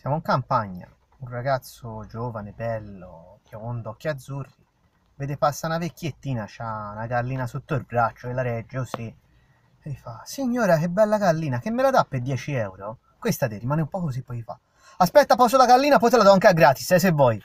Siamo in campagna. Un ragazzo giovane, bello, biondo, occhi azzurri, vede passa una vecchiettina, c'ha una gallina sotto il braccio e la regge sì. E gli fa, signora che bella gallina, che me la dà per 10 euro? Questa te rimane un po' così, poi fa, aspetta posso la gallina, poi te la do anche a gratis, eh, se vuoi.